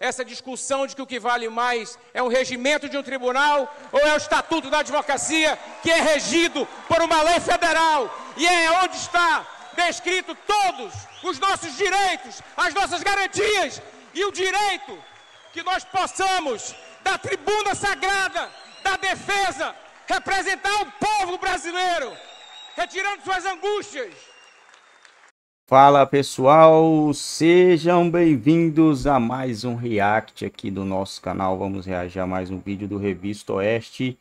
essa discussão de que o que vale mais é um regimento de um tribunal ou é o Estatuto da Advocacia, que é regido por uma lei federal. E é onde está descrito todos os nossos direitos, as nossas garantias e o direito que nós possamos, da tribuna sagrada da defesa, representar o povo brasileiro, retirando suas angústias, Fala pessoal, sejam bem-vindos a mais um react aqui do nosso canal. Vamos reagir a mais um vídeo do Revista Oeste.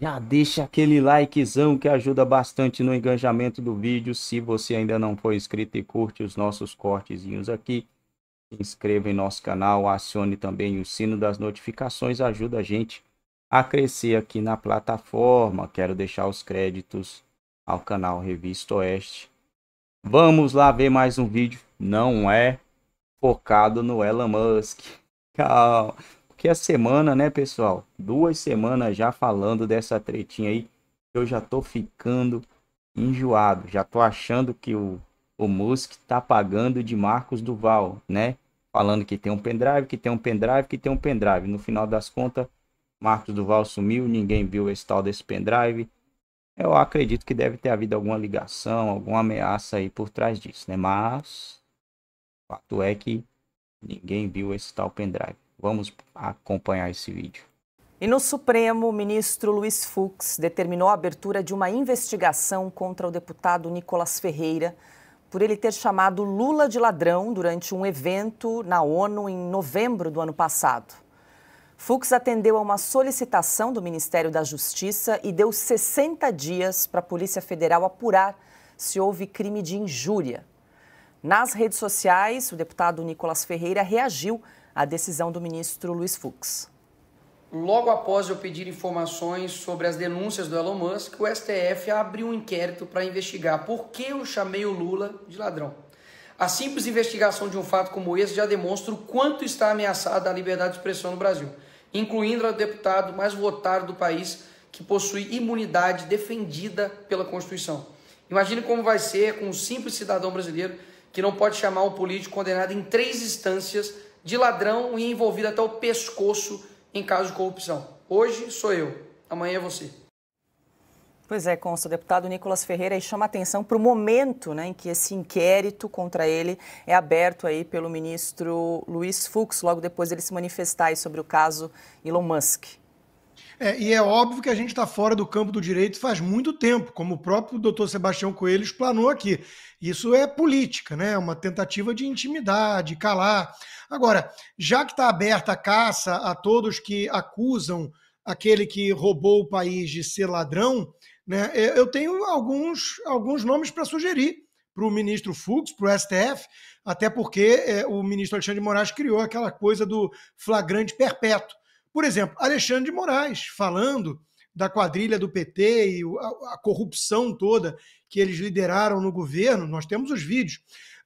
Já deixa aquele likezão que ajuda bastante no engajamento do vídeo. Se você ainda não for inscrito e curte os nossos cortezinhos aqui, se inscreva em nosso canal, acione também o sino das notificações, ajuda a gente a crescer aqui na plataforma. Quero deixar os créditos ao canal Revista Oeste Vamos lá ver mais um vídeo. Não é focado no Elon Musk. Calma. Porque a semana, né, pessoal? Duas semanas já falando dessa tretinha aí. Eu já tô ficando enjoado. Já tô achando que o, o Musk tá pagando de Marcos Duval, né? Falando que tem um pendrive, que tem um pendrive, que tem um pendrive. No final das contas, Marcos Duval sumiu, ninguém viu esse tal desse pendrive. Eu acredito que deve ter havido alguma ligação, alguma ameaça aí por trás disso, né? Mas o fato é que ninguém viu esse tal pendrive. Vamos acompanhar esse vídeo. E no Supremo, o ministro Luiz Fux determinou a abertura de uma investigação contra o deputado Nicolas Ferreira por ele ter chamado Lula de ladrão durante um evento na ONU em novembro do ano passado. Fux atendeu a uma solicitação do Ministério da Justiça e deu 60 dias para a Polícia Federal apurar se houve crime de injúria. Nas redes sociais, o deputado Nicolas Ferreira reagiu à decisão do ministro Luiz Fux. Logo após eu pedir informações sobre as denúncias do Elon Musk, o STF abriu um inquérito para investigar por que eu chamei o Lula de ladrão. A simples investigação de um fato como esse já demonstra o quanto está ameaçada a liberdade de expressão no Brasil incluindo o deputado mais votado do país que possui imunidade defendida pela Constituição. Imagine como vai ser com um simples cidadão brasileiro que não pode chamar um político condenado em três instâncias de ladrão e envolvido até o pescoço em caso de corrupção. Hoje sou eu, amanhã é você. Pois é, Consta, o deputado Nicolas Ferreira e chama atenção para o momento né, em que esse inquérito contra ele é aberto aí pelo ministro Luiz Fux, logo depois ele se manifestar sobre o caso Elon Musk. É, e é óbvio que a gente está fora do campo do direito faz muito tempo, como o próprio doutor Sebastião Coelho explanou aqui. Isso é política, né? É uma tentativa de intimidar, de calar. Agora, já que está aberta a caça a todos que acusam aquele que roubou o país de ser ladrão, né? É, eu tenho alguns, alguns nomes para sugerir para o ministro Fux, para o STF, até porque é, o ministro Alexandre de Moraes criou aquela coisa do flagrante perpétuo. Por exemplo, Alexandre de Moraes falando da quadrilha do PT e a, a corrupção toda que eles lideraram no governo, nós temos os vídeos.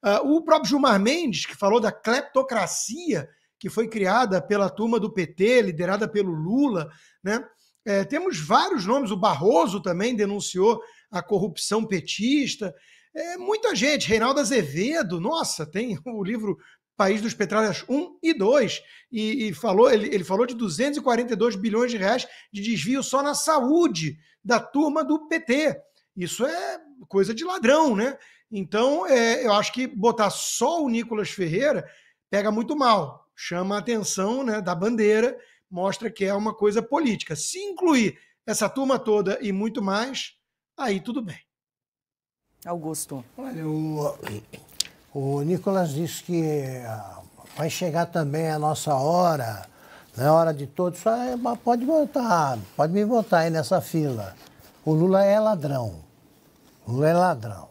Uh, o próprio Gilmar Mendes, que falou da cleptocracia que foi criada pela turma do PT, liderada pelo Lula, né? É, temos vários nomes, o Barroso também denunciou a corrupção petista. É, muita gente, Reinaldo Azevedo, nossa, tem o livro País dos Petróleos 1 e 2, e, e falou, ele, ele, falou de 242 bilhões de reais de desvio só na saúde da turma do PT. Isso é coisa de ladrão, né? Então, é, eu acho que botar só o Nicolas Ferreira pega muito mal, chama a atenção né, da bandeira mostra que é uma coisa política. Se incluir essa turma toda e muito mais, aí tudo bem. Augusto. Olha, o, o Nicolas disse que ah, vai chegar também a nossa hora, na né? hora de todos, ah, é, pode votar, pode me votar aí nessa fila. O Lula é ladrão. O Lula é ladrão.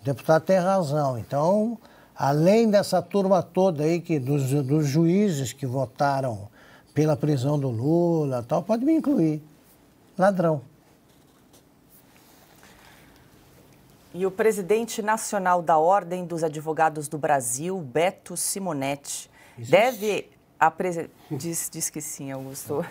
O deputado tem razão. Então, além dessa turma toda aí, que dos, dos juízes que votaram pela prisão do Lula, tal, pode me incluir. Ladrão. E o presidente nacional da Ordem dos Advogados do Brasil, Beto Simonetti, Existe? deve diz, diz que sim, Augusto.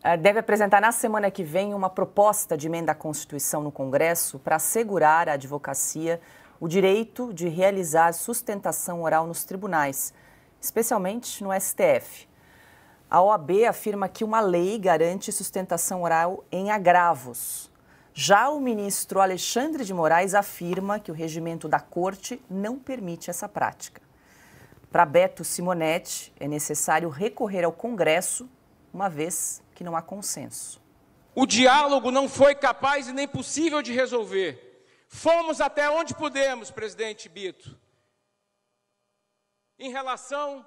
É, deve apresentar na semana que vem uma proposta de emenda à Constituição no Congresso para assegurar à advocacia o direito de realizar sustentação oral nos tribunais, especialmente no STF. A OAB afirma que uma lei garante sustentação oral em agravos. Já o ministro Alexandre de Moraes afirma que o regimento da corte não permite essa prática. Para Beto Simonetti, é necessário recorrer ao Congresso, uma vez que não há consenso. O diálogo não foi capaz e nem possível de resolver. Fomos até onde pudemos, presidente Bito. Em relação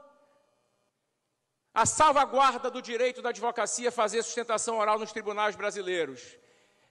a salvaguarda do direito da advocacia a fazer sustentação oral nos tribunais brasileiros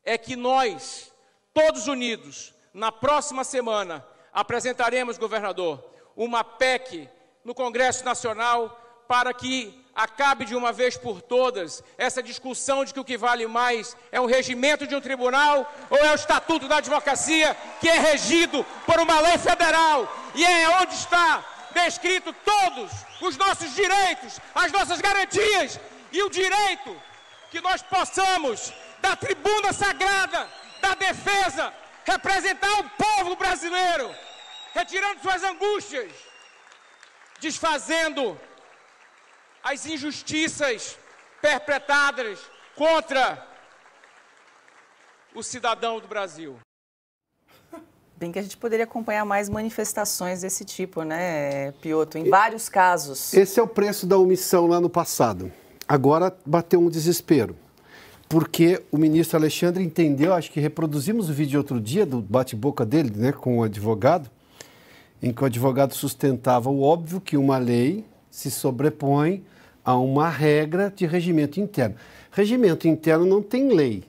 é que nós, todos unidos, na próxima semana, apresentaremos, governador, uma PEC no Congresso Nacional para que acabe de uma vez por todas essa discussão de que o que vale mais é o regimento de um tribunal ou é o Estatuto da Advocacia, que é regido por uma lei federal. E é onde está descrito todos os nossos direitos, as nossas garantias e o direito que nós possamos, da tribuna sagrada da defesa, representar o povo brasileiro, retirando suas angústias, desfazendo as injustiças perpetradas contra o cidadão do Brasil. Bem que a gente poderia acompanhar mais manifestações desse tipo, né, Pioto? Em e, vários casos. Esse é o preço da omissão lá no passado. Agora bateu um desespero, porque o ministro Alexandre entendeu, acho que reproduzimos o vídeo outro dia do bate-boca dele né, com o advogado, em que o advogado sustentava o óbvio que uma lei se sobrepõe a uma regra de regimento interno. Regimento interno não tem lei,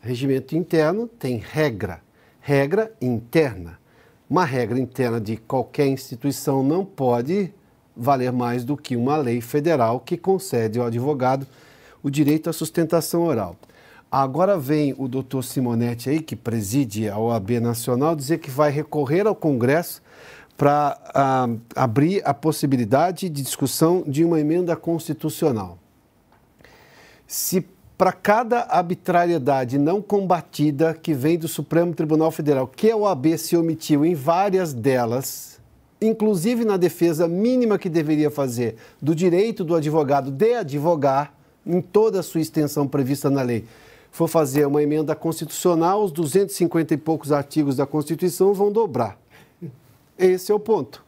regimento interno tem regra regra interna. Uma regra interna de qualquer instituição não pode valer mais do que uma lei federal que concede ao advogado o direito à sustentação oral. Agora vem o doutor Simonetti aí, que preside a OAB Nacional, dizer que vai recorrer ao Congresso para ah, abrir a possibilidade de discussão de uma emenda constitucional. Se para cada arbitrariedade não combatida que vem do Supremo Tribunal Federal, que a OAB se omitiu em várias delas, inclusive na defesa mínima que deveria fazer do direito do advogado de advogar, em toda a sua extensão prevista na lei, for fazer uma emenda constitucional, os 250 e poucos artigos da Constituição vão dobrar. Esse é o ponto.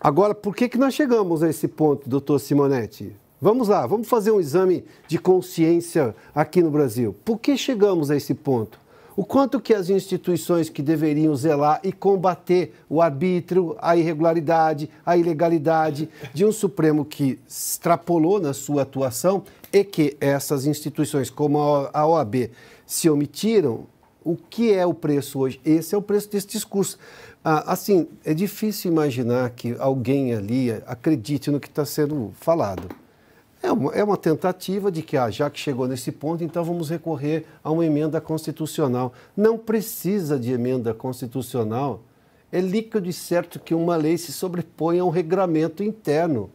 Agora, por que, que nós chegamos a esse ponto, doutor Simonetti? Vamos lá, vamos fazer um exame de consciência aqui no Brasil. Por que chegamos a esse ponto? O quanto que as instituições que deveriam zelar e combater o arbítrio, a irregularidade, a ilegalidade de um Supremo que extrapolou na sua atuação e que essas instituições, como a OAB, se omitiram, o que é o preço hoje? Esse é o preço desse discurso. Ah, assim, é difícil imaginar que alguém ali acredite no que está sendo falado. É uma, é uma tentativa de que, ah, já que chegou nesse ponto, então vamos recorrer a uma emenda constitucional. Não precisa de emenda constitucional. É líquido e certo que uma lei se sobrepõe a um regramento interno,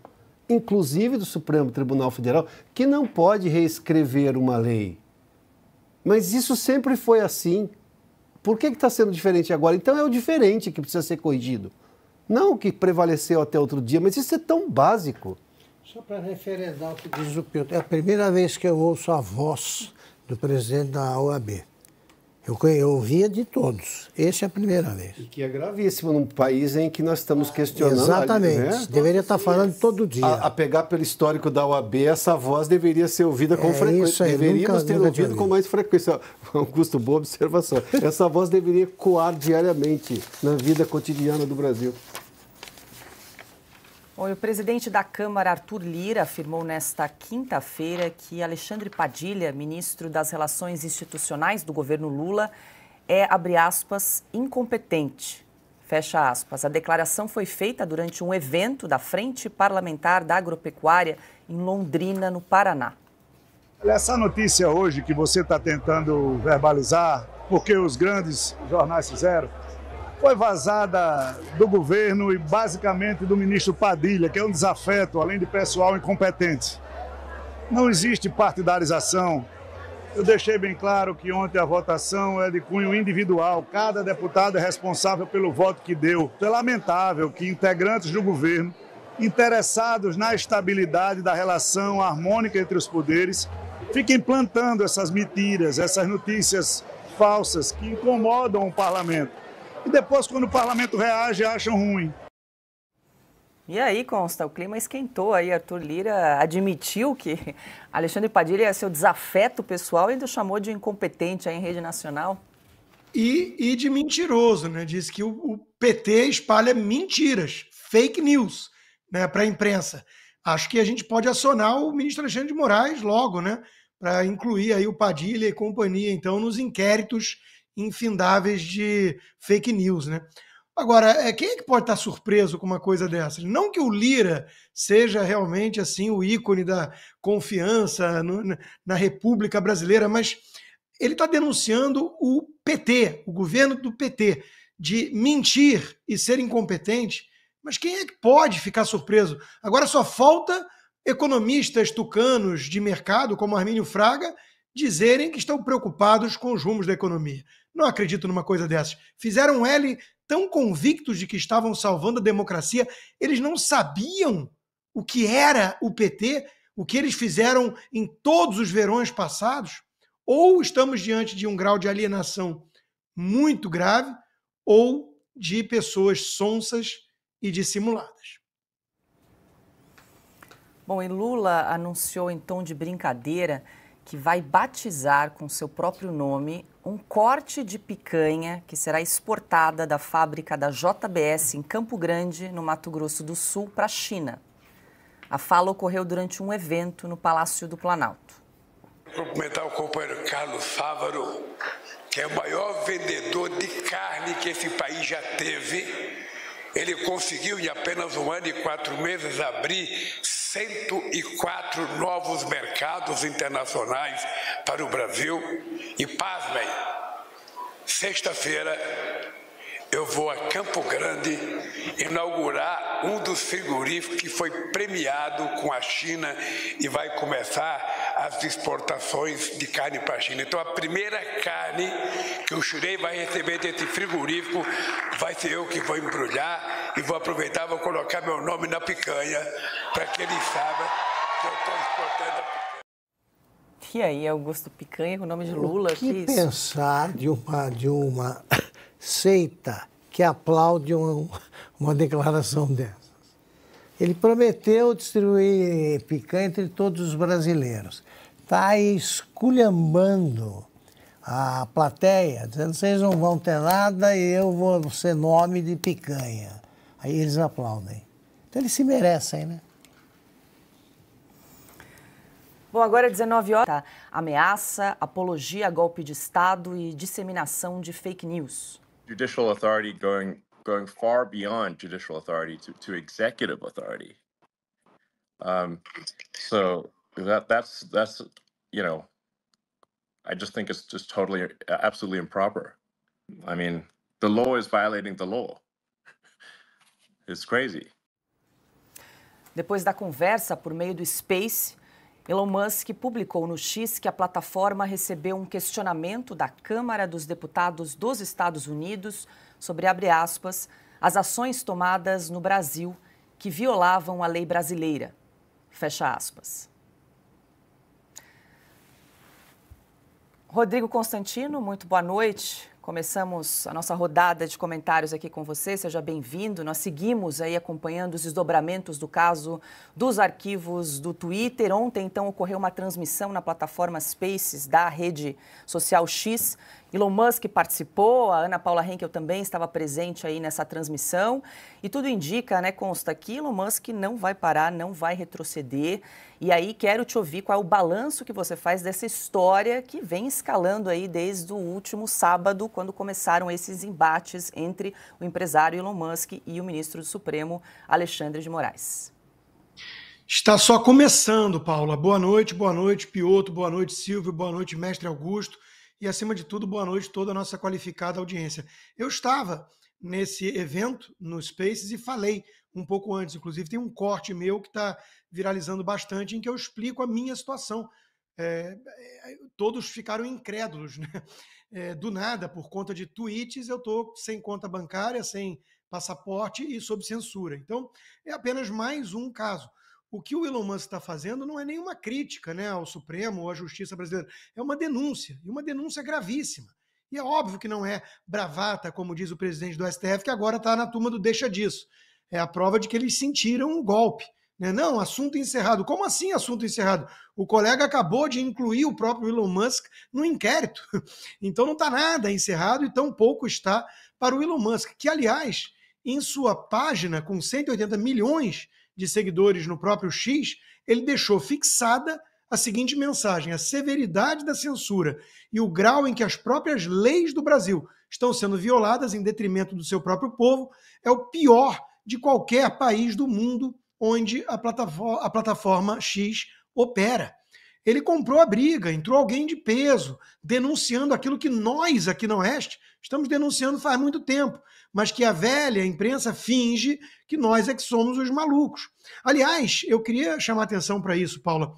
inclusive do Supremo Tribunal Federal, que não pode reescrever uma lei. Mas isso sempre foi assim. Por que está sendo diferente agora? Então é o diferente que precisa ser corrigido. Não o que prevaleceu até outro dia, mas isso é tão básico. Só para referendar o que diz o Pilton, é a primeira vez que eu ouço a voz do presidente da OAB. Eu, eu ouvia de todos. Essa é a primeira vez. E que é gravíssimo num país em que nós estamos ah, questionando. Exatamente. Né? Deveria estar tá falando todo dia. A, a, pegar pelo histórico da OAB, essa voz deveria ser ouvida com é frequência. Deveríamos nunca, ter nunca ouvido com mais frequência. Augusto, é boa observação. Essa voz deveria coar diariamente na vida cotidiana do Brasil. Bom, o presidente da Câmara, Arthur Lira, afirmou nesta quinta-feira que Alexandre Padilha, ministro das Relações Institucionais do governo Lula, é, abre aspas, incompetente. Fecha aspas. A declaração foi feita durante um evento da Frente Parlamentar da Agropecuária em Londrina, no Paraná. Essa notícia hoje que você está tentando verbalizar, porque os grandes jornais fizeram, foi vazada do governo e basicamente do ministro Padilha, que é um desafeto, além de pessoal incompetente. Não existe partidarização. Eu deixei bem claro que ontem a votação é de cunho individual. Cada deputado é responsável pelo voto que deu. Então, é lamentável que integrantes do governo, interessados na estabilidade da relação harmônica entre os poderes, fiquem plantando essas mentiras, essas notícias falsas que incomodam o parlamento e depois, quando o parlamento reage, acham ruim. E aí, Consta, o clima esquentou aí. Arthur Lira admitiu que Alexandre Padilha é seu desafeto pessoal e ainda chamou de incompetente aí em rede nacional. E, e de mentiroso, né? Diz que o, o PT espalha mentiras, fake news, né, para a imprensa. Acho que a gente pode acionar o ministro Alexandre de Moraes logo, né? Para incluir aí o Padilha e companhia, então, nos inquéritos infindáveis de fake news, né? Agora, é, quem é que pode estar surpreso com uma coisa dessa? Não que o Lira seja realmente assim o ícone da confiança no, na República Brasileira, mas ele está denunciando o PT, o governo do PT, de mentir e ser incompetente. Mas quem é que pode ficar surpreso? Agora só falta economistas tucanos de mercado, como Armínio Fraga, dizerem que estão preocupados com os rumos da economia. Não acredito numa coisa dessas. Fizeram ele L tão convictos de que estavam salvando a democracia, eles não sabiam o que era o PT, o que eles fizeram em todos os verões passados. Ou estamos diante de um grau de alienação muito grave, ou de pessoas sonsas e dissimuladas. Bom, e Lula anunciou em tom de brincadeira que vai batizar com seu próprio nome um corte de picanha que será exportada da fábrica da JBS em Campo Grande, no Mato Grosso do Sul, para a China. A fala ocorreu durante um evento no Palácio do Planalto. Vou comentar o companheiro Carlos Fávaro, que é o maior vendedor de carne que esse país já teve. Ele conseguiu, em apenas um ano e quatro meses, abrir 104 novos mercados internacionais para o Brasil. E pasmem, sexta-feira eu vou a Campo Grande inaugurar um dos frigoríficos que foi premiado com a China e vai começar as exportações de carne para a China. Então, a primeira carne que o Xurei vai receber desse frigorífico vai ser eu que vou embrulhar e vou aproveitar, vou colocar meu nome na picanha para que ele saiba que eu estou exportando a picanha. E aí, Augusto Picanha, com o nome de Lula? O que, que pensar de uma, de uma seita que aplaude uma declaração dessas. Ele prometeu distribuir picanha entre todos os brasileiros. Está esculhambando a plateia, dizendo vocês não vão ter nada e eu vou ser nome de picanha. Aí eles aplaudem. Então eles se merecem, né? Bom, agora 19 é horas. Tá. Ameaça, apologia a golpe de Estado e disseminação de fake news. judicial authority going going far beyond judicial authority to, to executive authority. Um, so that that's that's you know, I just think it's just totally uh, absolutely improper. I mean, the law is violating the law. It's crazy. Depois da conversa por meio do Space, Elon Musk publicou no X que a plataforma recebeu um questionamento da Câmara dos Deputados dos Estados Unidos sobre aspas, as ações tomadas no Brasil que violavam a lei brasileira. Fecha aspas. Rodrigo Constantino, muito boa noite. Começamos a nossa rodada de comentários aqui com você, seja bem-vindo. Nós seguimos aí acompanhando os desdobramentos do caso dos arquivos do Twitter. Ontem, então, ocorreu uma transmissão na plataforma Spaces da rede social X Elon Musk participou, a Ana Paula Henkel também estava presente aí nessa transmissão. E tudo indica, né, consta que Elon Musk não vai parar, não vai retroceder. E aí quero te ouvir qual é o balanço que você faz dessa história que vem escalando aí desde o último sábado, quando começaram esses embates entre o empresário Elon Musk e o ministro do Supremo, Alexandre de Moraes. Está só começando, Paula. Boa noite, boa noite, Pioto, boa noite, Silvio, boa noite, mestre Augusto e, acima de tudo, boa noite toda a nossa qualificada audiência. Eu estava nesse evento no Spaces e falei um pouco antes, inclusive tem um corte meu que está viralizando bastante em que eu explico a minha situação. É, é, é, todos ficaram incrédulos, né? É, do nada, por conta de tweets, eu estou sem conta bancária, sem passaporte e sob censura. Então, é apenas mais um caso o que o Elon Musk está fazendo não é nenhuma crítica né, ao Supremo ou à justiça brasileira, é uma denúncia, e uma denúncia gravíssima. E é óbvio que não é bravata, como diz o presidente do STF, que agora está na turma do deixa disso. É a prova de que eles sentiram um golpe. Né? Não, assunto encerrado. Como assim assunto encerrado? O colega acabou de incluir o próprio Elon Musk no inquérito. Então não está nada encerrado e tão pouco está para o Elon Musk, que, aliás, em sua página com 180 milhões de seguidores no próprio X, ele deixou fixada a seguinte mensagem: a severidade da censura e o grau em que as próprias leis do Brasil estão sendo violadas em detrimento do seu próprio povo é o pior de qualquer país do mundo onde a plataforma, X opera. Ele comprou a briga, entrou alguém de peso, denunciando aquilo que nós aqui no Oeste estamos denunciando faz muito tempo, mas que a velha imprensa finge que nós é que somos os malucos. Aliás, eu queria chamar atenção para isso, Paula.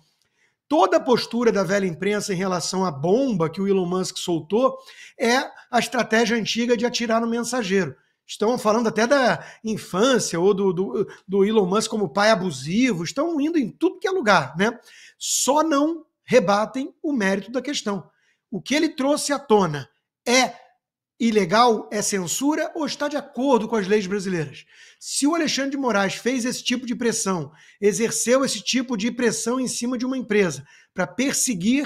Toda a postura da velha imprensa em relação à bomba que o Elon Musk soltou é a estratégia antiga de atirar no mensageiro estão falando até da infância ou do, do, do, Elon Musk como pai abusivo, estão indo em tudo que é lugar, né? Só não rebatem o mérito da questão. O que ele trouxe à tona é ilegal, é censura ou está de acordo com as leis brasileiras? Se o Alexandre de Moraes fez esse tipo de pressão, exerceu esse tipo de pressão em cima de uma empresa para perseguir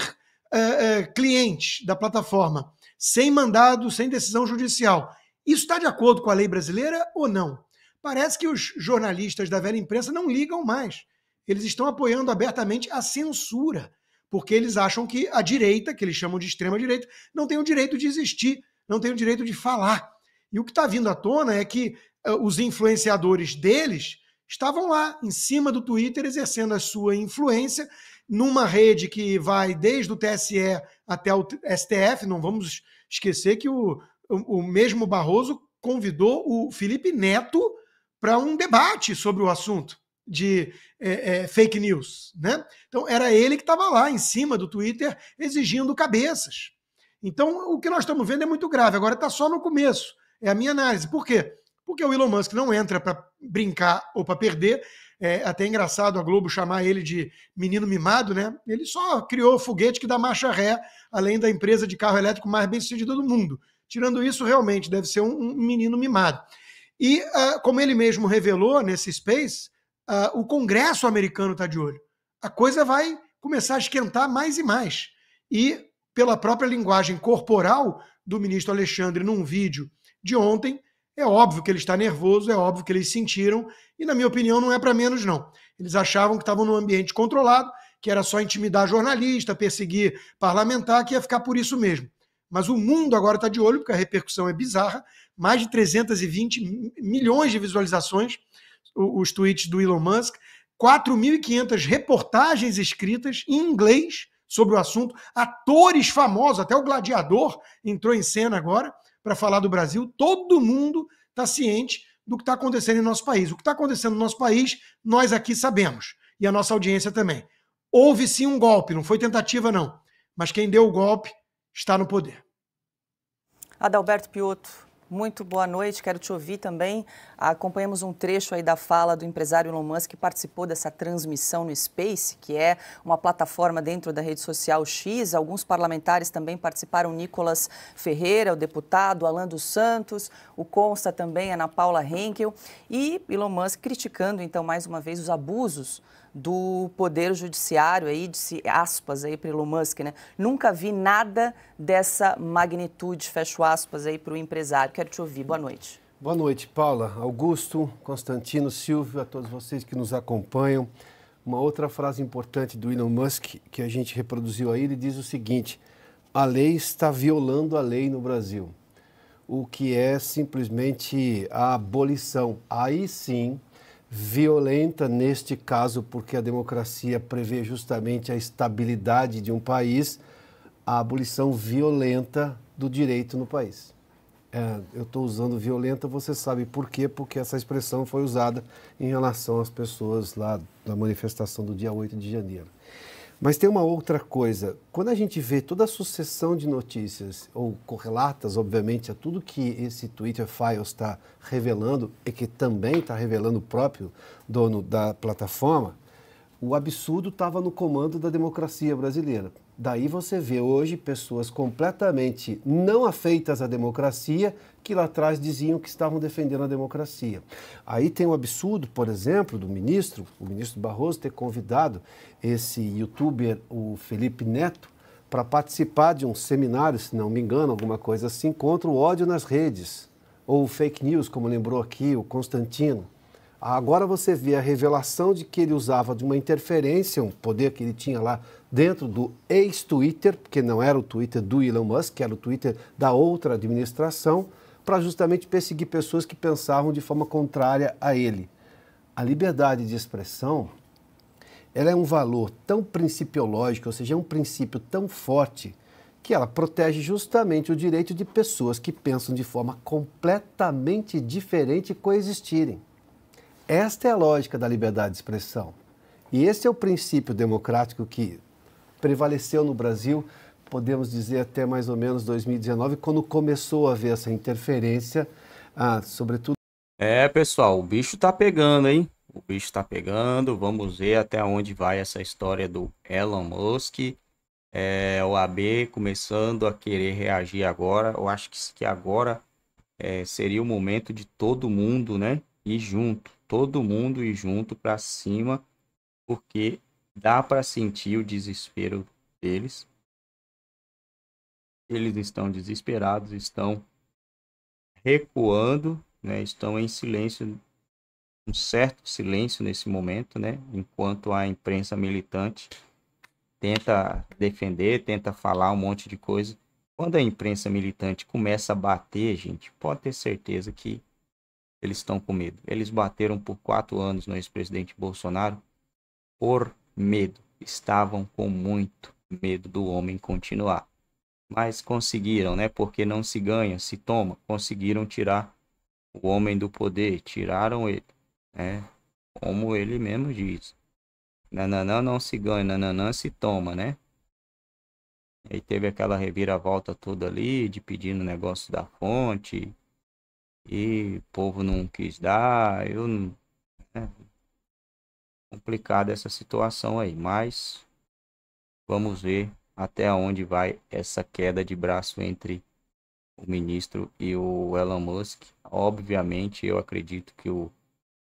uh, uh, clientes da plataforma sem mandado, sem decisão judicial isso está de acordo com a lei brasileira ou não? Parece que os jornalistas da velha imprensa não ligam mais. Eles estão apoiando abertamente a censura, porque eles acham que a direita, que eles chamam de extrema-direita, não tem o direito de existir, não tem o direito de falar. E o que está vindo à tona é que uh, os influenciadores deles estavam lá, em cima do Twitter, exercendo a sua influência, numa rede que vai desde o TSE até o STF. Não vamos esquecer que o, o, mesmo Barroso convidou o Felipe Neto para um debate sobre o assunto de é, é, fake news, né? Então era ele que estava lá em cima do Twitter exigindo cabeças. Então o que nós estamos vendo é muito grave. Agora está só no começo. É a minha análise. Por quê? Porque o Elon Musk não entra para brincar ou para perder. É até engraçado a Globo chamar ele de menino mimado, né? Ele só criou o foguete que dá marcha ré, além da empresa de carro elétrico mais bem sucedida do mundo. Tirando isso, realmente deve ser um, menino mimado. E, uh, como ele mesmo revelou nesse Space, uh, o Congresso americano está de olho. A coisa vai começar a esquentar mais e mais. E, pela própria linguagem corporal do ministro Alexandre num vídeo de ontem, é óbvio que ele está nervoso, é óbvio que eles sentiram, e, na minha opinião, não é para menos, não. Eles achavam que estavam num ambiente controlado, que era só intimidar jornalista, perseguir parlamentar, que ia ficar por isso mesmo. Mas o mundo agora está de olho, porque a repercussão é bizarra. Mais de 320 milhões de visualizações os tweets do Elon Musk, 4.500 reportagens escritas em inglês sobre o assunto, atores famosos, até o Gladiador entrou em cena agora para falar do Brasil. Todo mundo está ciente do que está acontecendo em nosso país. O que está acontecendo no nosso país, nós aqui sabemos. E a nossa audiência também. Houve sim um golpe, não foi tentativa, não. Mas quem deu o golpe está no poder. Adalberto Piotto, muito boa noite, quero te ouvir também. Acompanhamos um trecho aí da fala do empresário Elon Musk que participou dessa transmissão no Space, que é uma plataforma dentro da rede social X. Alguns parlamentares também participaram, Nicolas Ferreira, o deputado, Alan dos Santos, o Consta também, Ana Paula Henkel. E Elon Musk criticando, então, mais uma vez, os abusos do Poder Judiciário, aí, disse aspas aí para Elon Musk, né? Nunca vi nada dessa magnitude, fecho aspas aí para o empresário. Quero te ouvir. Boa noite. Boa noite, Paula, Augusto, Constantino, Silvio, a todos vocês que nos acompanham. Uma outra frase importante do Elon Musk que a gente reproduziu aí, ele diz o seguinte: a lei está violando a lei no Brasil, o que é simplesmente a abolição. Aí sim, violenta neste caso, porque a democracia prevê justamente a estabilidade de um país, a abolição violenta do direito no país. É, eu estou usando violenta, você sabe por quê? Porque essa expressão foi usada em relação às pessoas lá da manifestação do dia 8 de janeiro. Mas tem uma outra coisa. Quando a gente vê toda a sucessão de notícias, ou correlatas, obviamente, a tudo que esse Twitter Files está revelando, e que também está revelando o próprio dono da plataforma, o absurdo estava no comando da democracia brasileira. Daí você vê hoje pessoas completamente não afeitas à democracia que lá atrás diziam que estavam defendendo a democracia. Aí tem o absurdo, por exemplo, do ministro, o ministro Barroso, ter convidado esse youtuber, o Felipe Neto, para participar de um seminário, se não me engano, alguma coisa assim, contra o ódio nas redes, ou fake news, como lembrou aqui o Constantino. Agora você vê a revelação de que ele usava de uma interferência, um poder que ele tinha lá dentro do ex-Twitter, porque não era o Twitter do Elon Musk, era o Twitter da outra administração, para justamente perseguir pessoas que pensavam de forma contrária a ele. A liberdade de expressão ela é um valor tão principiológico, ou seja, é um princípio tão forte, que ela protege justamente o direito de pessoas que pensam de forma completamente diferente coexistirem. Esta é a lógica da liberdade de expressão. E esse é o princípio democrático que prevaleceu no Brasil, podemos dizer até mais ou menos 2019, quando começou a haver essa interferência, ah, sobretudo. É, pessoal, o bicho tá pegando, hein? O bicho tá pegando. Vamos ver até onde vai essa história do Elon Musk. É, o AB começando a querer reagir agora. Eu acho que agora é, seria o momento de todo mundo, né? Ir junto, todo mundo ir junto para cima, porque Dá para sentir o desespero deles. Eles estão desesperados, estão recuando, né? Estão em silêncio, um certo silêncio nesse momento, né? Enquanto a imprensa militante tenta defender, tenta falar um monte de coisa. Quando a imprensa militante começa a bater, gente, pode ter certeza que eles estão com medo. Eles bateram por quatro anos no ex-presidente Bolsonaro por medo. Estavam com muito medo do homem continuar. Mas conseguiram, né? Porque não se ganha, se toma. Conseguiram tirar o homem do poder, tiraram ele, né? Como ele mesmo diz. Nananã não se ganha, nananã se toma, né? E aí teve aquela reviravolta toda ali, de pedindo negócio da fonte. E o povo não quis dar. Eu não, né? complicada essa situação aí, mas vamos ver até onde vai essa queda de braço entre o ministro e o Elon Musk. Obviamente, eu acredito que o,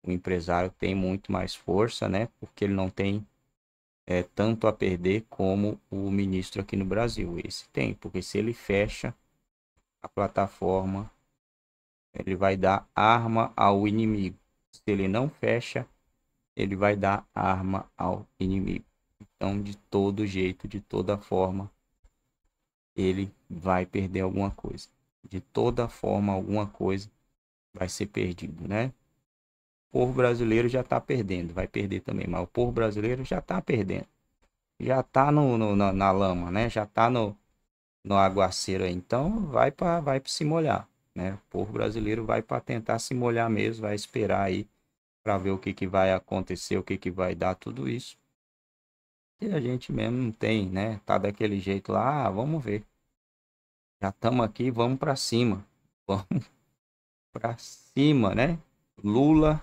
o empresário tem muito mais força, né? Porque ele não tem é, tanto a perder como o ministro aqui no Brasil. Esse tem, porque se ele fecha a plataforma, ele vai dar arma ao inimigo. Se ele não fecha, ele vai dar arma ao inimigo. Então, de todo jeito, de toda forma, ele vai perder alguma coisa. De toda forma, alguma coisa vai ser perdido, né? O povo brasileiro já está perdendo, vai perder também, mas o povo brasileiro já está perdendo. Já está no, no na, na, lama, né? Já está no, no aguaceiro aí. Então, vai para vai pra se molhar, né? O povo brasileiro vai para tentar se molhar mesmo, vai esperar aí para ver o que, que vai acontecer, o que, que vai dar, tudo isso. E a gente mesmo não tem, né? Tá daquele jeito lá, ah, vamos ver. Já estamos aqui, vamos para cima. Vamos para cima, né? Lula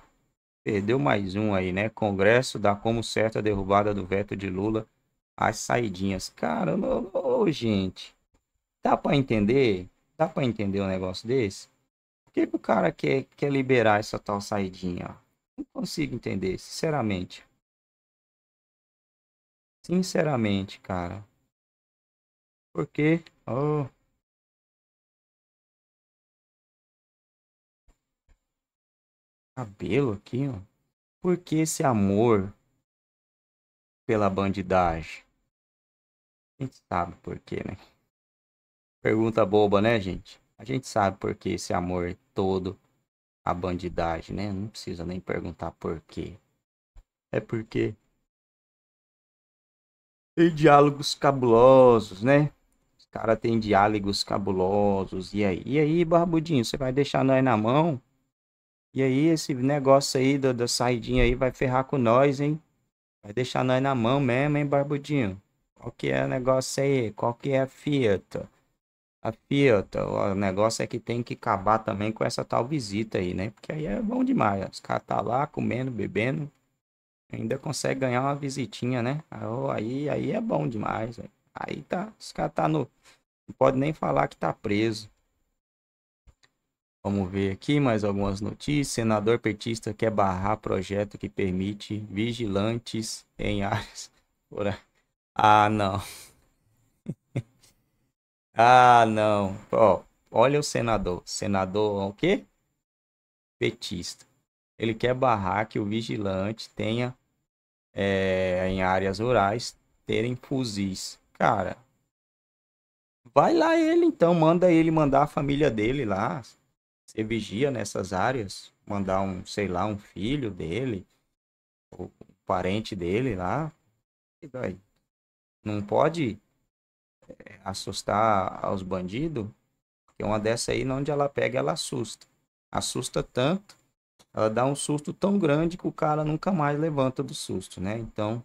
perdeu mais um aí, né? Congresso dá como certa a derrubada do veto de Lula As saidinhas. Cara, ô, ô, gente, dá para entender? Dá para entender um negócio desse? Por que, que o cara quer, quer liberar essa tal saidinha? Não consigo entender, sinceramente. Sinceramente, cara. Porque. Oh. Cabelo aqui, ó. Por que esse amor pela bandidagem? A gente sabe por quê, né? Pergunta boba, né, gente? A gente sabe por que esse amor é todo a bandidagem, né? Não precisa nem perguntar por quê. É porque tem diálogos cabulosos, né? Os caras têm diálogos cabulosos. E aí? E aí, barbudinho, você vai deixar nós na mão? E aí, esse negócio aí da, da saidinha aí vai ferrar com nós, hein? Vai deixar nós na mão mesmo, hein, barbudinho? Qual que é o negócio aí? Qual que é a fiat? a Fiat, o negócio é que tem que acabar também com essa tal visita aí, né? Porque aí é bom demais. Os caras tá lá comendo, bebendo, ainda consegue ganhar uma visitinha, né? Aí, aí é bom demais. Véio. Aí tá, os caras tá no. Não pode nem falar que tá preso. Vamos ver aqui mais algumas notícias. Senador petista quer barrar projeto que permite vigilantes em áreas. Ah, não. Ah, não. Ó, olha o senador. Senador o quê? Petista. Ele quer barrar que o vigilante tenha é, em áreas rurais terem fuzis. Cara, vai lá ele então, manda ele mandar a família dele lá. Você vigia nessas áreas, mandar um, sei lá, um filho dele, ou um parente dele lá. E daí? Não pode assustar aos bandidos, porque uma dessa aí, onde ela pega, ela assusta. Assusta tanto, ela dá um susto tão grande que o cara nunca mais levanta do susto, né? Então,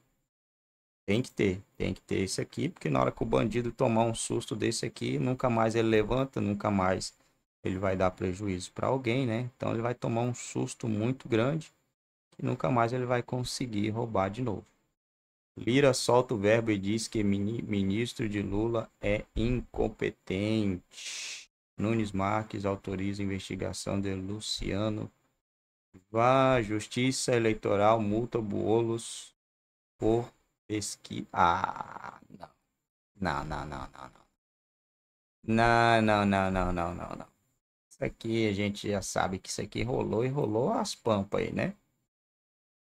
tem que ter, tem que ter esse aqui, porque na hora que o bandido tomar um susto desse aqui, nunca mais ele levanta, nunca mais ele vai dar prejuízo para alguém, né? Então ele vai tomar um susto muito grande e nunca mais ele vai conseguir roubar de novo. Lira solta o verbo e diz que ministro de Lula é incompetente. Nunes Marques autoriza investigação de Luciano. Vá, Justiça Eleitoral multa Bolos por pesquisa. Ah, não. Não, não, não, não, não. Não, não, não, não, não, não, não. Isso aqui a gente já sabe que isso aqui rolou e rolou as pampas aí, né?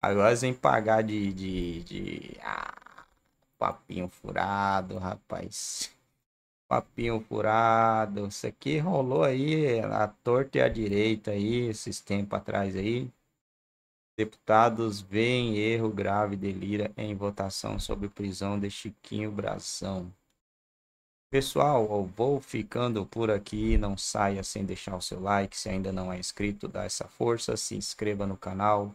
Agora sem pagar de. de, de... Ah, papinho furado, rapaz. Papinho furado. Isso aqui rolou aí, a torta e a direita aí, esses tempos atrás aí. Deputados veem erro grave de Lira em votação sobre prisão de Chiquinho Brazão. Pessoal, eu vou ficando por aqui. Não saia sem deixar o seu like. Se ainda não é inscrito, dá essa força. Se inscreva no canal.